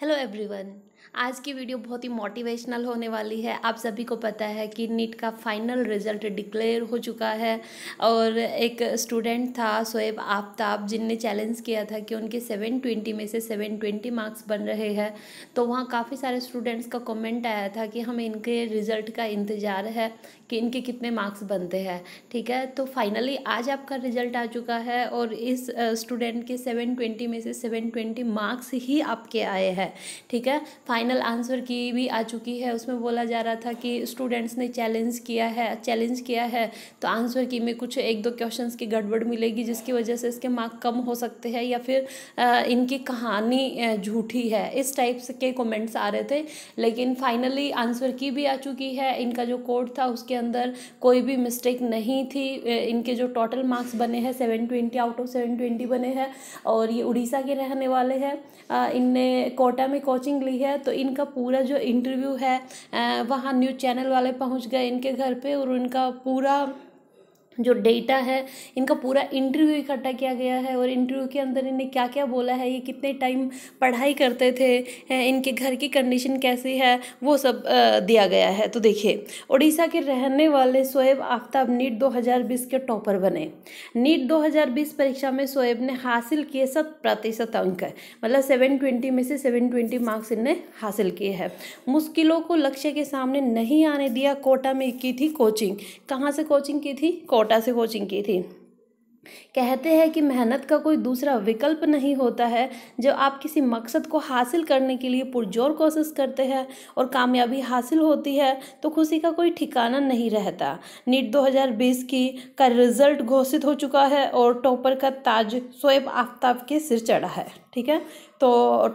Hello everyone. आज की video बहुत ही मोटिवेशनल होने वाली है आप सभी को पता है कि नीट का फाइनल रिजल्ट डिक्लेयर हो चुका है और एक स्टूडेंट था शोएब आफ्ताब जिनने चैलेंज किया था कि उनके 720 में से 720 मार्क्स बन रहे हैं तो वहाँ काफ़ी सारे स्टूडेंट्स का कमेंट आया था कि हमें इनके रिज़ल्ट का इंतज़ार है कि इनके कितने मार्क्स बनते हैं ठीक है तो फाइनली आज आपका रिज़ल्ट आ चुका है और इस स्टूडेंट के सेवन में से सेवन मार्क्स ही आपके आए हैं ठीक है फाइनल आंसर की भी आ चुकी है उसमें बोला जा रहा था कि स्टूडेंट्स ने चैलेंज किया है चैलेंज किया है तो आंसर की में कुछ एक दो क्वेश्चंस की गड़बड़ मिलेगी जिसकी वजह से इसके मार्क कम हो सकते हैं या फिर इनकी कहानी झूठी है इस टाइप के कमेंट्स आ रहे थे लेकिन फाइनली आंसर की भी आ चुकी है इनका जो कोड था उसके अंदर कोई भी मिस्टेक नहीं थी इनके जो टोटल मार्क्स बने हैं seven twenty out of seven twenty बने हैं और ये उड़ीसा के रहने वाले हैं इनने कोटा में कोचिंग ली है तो इनका पूरा जो इंटरव्यू है वहाँ न्यूज़ चैनल वाले पहुँच गए इनके घर पे और उनका पूरा जो डेटा है इनका पूरा इंटरव्यू इकट्ठा किया गया है और इंटरव्यू के अंदर इन्हें क्या क्या बोला है ये कितने टाइम पढ़ाई करते थे इनके घर की कंडीशन कैसी है वो सब दिया गया है तो देखिए उड़ीसा के रहने वाले शोएब आफ्ताब नीट 2020 के टॉपर बने नीट 2020 परीक्षा में शोएब ने हासिल किए शत प्रतिशत अंक मतलब सेवन ट्वेंटी में से सेवन ट्वेंटी मार्क्स इनने हासिल किए हैं मुश्किलों को लक्ष्य के सामने नहीं आने दिया कोटा में की थी कोचिंग कहाँ से कोचिंग की थी कोटा कोटा से कोचिंग की थी कहते हैं कि मेहनत का कोई दूसरा विकल्प नहीं होता है जब आप किसी मकसद को हासिल करने के लिए पुरजोर कोशिश करते हैं और कामयाबी हासिल होती है तो खुशी का कोई ठिकाना नहीं रहता नीट 2020 की का रिजल्ट घोषित हो चुका है और टॉपर का ताज शोएब आफ्ताब के सिर चढ़ा है ठीक है तो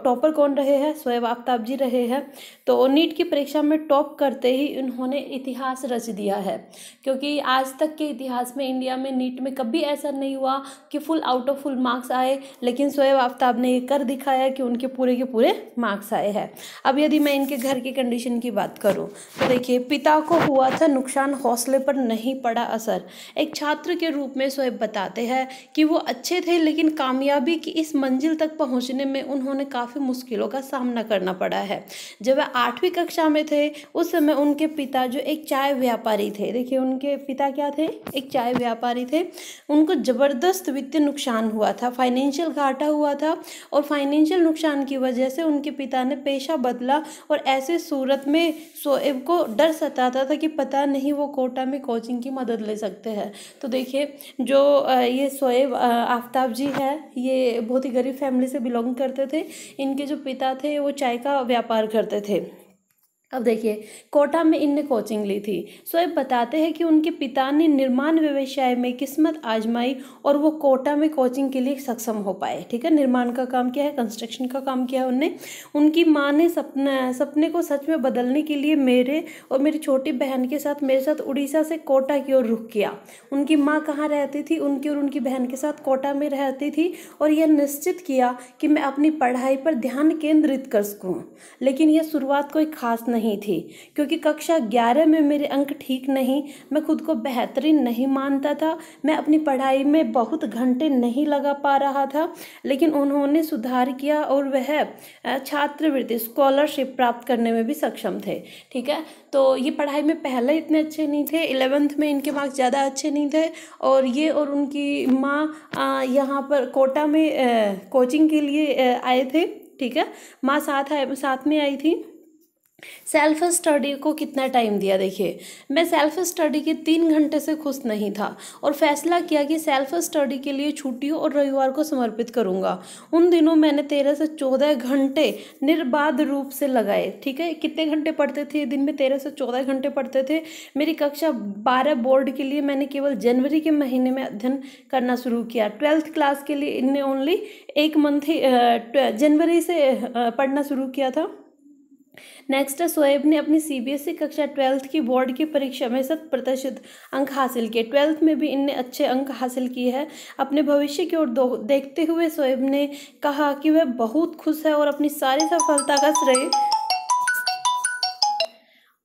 टॉपर कौन रहे हैं स्वयं आफ्ताब जी रहे हैं तो नीट की परीक्षा में टॉप करते ही इन्होंने इतिहास रच दिया है क्योंकि आज तक के इतिहास में इंडिया में नीट में कभी ऐसा नहीं हुआ कि full out of full marks आए लेकिन शोएब आफ्ताब ने ये कर दिखाया कि उनके पूरे के पूरे मार्क्स आए हैं अब यदि मैं इनके घर की कंडीशन की बात करूँ तो देखिए पिता को हुआ था नुकसान हौसले पर नहीं पड़ा असर एक छात्र के रूप में शोएब बताते हैं कि वो अच्छे थे लेकिन कामयाबी की इस मंजिल तक पहुंचने में उन्होंने काफ़ी मुश्किलों का सामना करना पड़ा है जब वह आठवीं कक्षा में थे उस समय उनके पिता जो एक चाय व्यापारी थे देखिए उनके पिता क्या थे एक चाय व्यापारी थे उनको ज़बरदस्त वित्तीय नुकसान हुआ था फाइनेंशियल घाटा हुआ था और फाइनेंशियल नुकसान की वजह से उनके पिता ने पेशा बदला और ऐसे सूरत में सोएब को डर सताता था कि पता नहीं वो कोटा में कोचिंग की मदद ले सकते हैं तो देखिए जो ये सोएब आफ्ताब जी है ये बहुत ही गरीब फैमिली से से बिलोंग करते थे इनके जो पिता थे वो चाय का व्यापार करते थे अब देखिए कोटा में इनने कोचिंग ली थी ये बताते हैं कि उनके पिता ने निर्माण व्यवसाय में किस्मत आजमाई और वो कोटा में कोचिंग के लिए सक्षम हो पाए ठीक है निर्माण का काम किया है कंस्ट्रक्शन का काम किया है उनने उनकी माँ ने सपना सपने को सच में बदलने के लिए मेरे और मेरी छोटी बहन के साथ मेरे साथ उड़ीसा से कोटा की ओर रुख किया उनकी माँ कहाँ रहती थी उनकी और उनकी बहन के साथ कोटा में रहती थी और यह निश्चित किया कि मैं अपनी पढ़ाई पर ध्यान केंद्रित कर सकूँ लेकिन यह शुरुआत कोई खास नहीं नहीं थी क्योंकि कक्षा ग्यारह में मेरे अंक ठीक नहीं मैं खुद को बेहतरीन नहीं मानता था मैं अपनी पढ़ाई में बहुत घंटे नहीं लगा पा रहा था लेकिन उन्होंने सुधार किया और वह छात्रवृत्ति स्कॉलरशिप प्राप्त करने में भी सक्षम थे ठीक है तो ये पढ़ाई में पहले इतने अच्छे नहीं थे इलेवेंथ में इनके मार्क्स ज़्यादा अच्छे नहीं थे और ये और उनकी माँ यहाँ पर कोटा में कोचिंग के लिए आए थे ठीक है माँ साथ आए साथ में आई थी सेल्फ स्टडी को कितना टाइम दिया देखिए मैं सेल्फ स्टडी के तीन घंटे से खुश नहीं था और फैसला किया कि सेल्फ स्टडी के लिए छुट्टियों और रविवार को समर्पित करूँगा उन दिनों मैंने तेरह से चौदह घंटे निर्बाध रूप से लगाए ठीक है कितने घंटे पढ़ते थे दिन में तेरह से चौदह घंटे पढ़ते थे मेरी कक्षा बारह बोर्ड के लिए मैंने केवल जनवरी के महीने में अध्ययन करना शुरू किया ट्वेल्थ क्लास के लिए इनने ओनली एक मंथ ही जनवरी से पढ़ना शुरू किया था नेक्स्ट है सोएब ने अपनी सीबीएसई e कक्षा ट्वेल्थ की बोर्ड की परीक्षा में शत प्रतिशत अंक हासिल किए ट्वेल्थ में भी इनने अच्छे अंक हासिल किए हैं अपने भविष्य की ओर देखते हुए सोएब ने कहा कि वह बहुत खुश है और अपनी सारी सफलता का श्रेय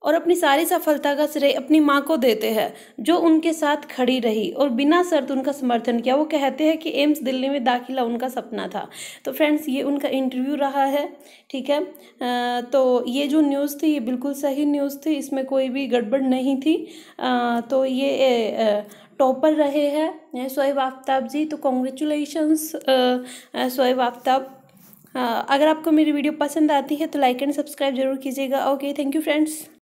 और अपनी सारी सफलता का श्रेय अपनी माँ को देते हैं जो उनके साथ खड़ी रही और बिना शर्त उनका समर्थन किया वो कहते हैं कि एम्स दिल्ली में दाखिला उनका सपना था तो फ्रेंड्स ये उनका इंटरव्यू रहा है ठीक है आ, तो ये जो न्यूज़ थी ये बिल्कुल सही न्यूज़ थी इसमें कोई भी गड़बड़ नहीं थी आ, तो ये टॉपर रहे हैं शोएब आफ्ताब जी तो कॉन्ग्रेचुलेशंस शोएब आफ्ताब अगर आपको मेरी वीडियो पसंद आती है तो लाइक एंड सब्सक्राइब जरूर कीजिएगा ओके थैंक यू फ्रेंड्स